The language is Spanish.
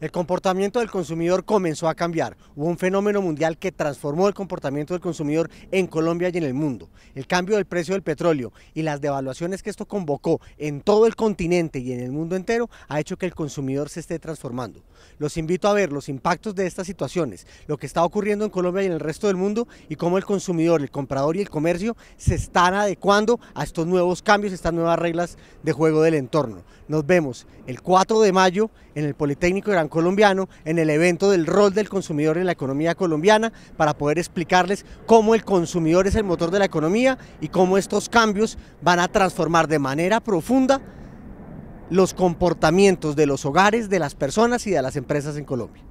El comportamiento del consumidor comenzó a cambiar. Hubo un fenómeno mundial que transformó el comportamiento del consumidor en Colombia y en el mundo. El cambio del precio del petróleo y las devaluaciones que esto convocó en todo el continente y en el mundo entero ha hecho que el consumidor se esté transformando. Los invito a ver los impactos de estas situaciones, lo que está ocurriendo en Colombia y en el resto del mundo y cómo el consumidor, el comprador y el comercio se están adecuando a estos nuevos cambios, estas nuevas reglas de juego del entorno. Nos vemos el 4 de mayo en el Politécnico de Gran colombiano en el evento del rol del consumidor en la economía colombiana para poder explicarles cómo el consumidor es el motor de la economía y cómo estos cambios van a transformar de manera profunda los comportamientos de los hogares, de las personas y de las empresas en Colombia.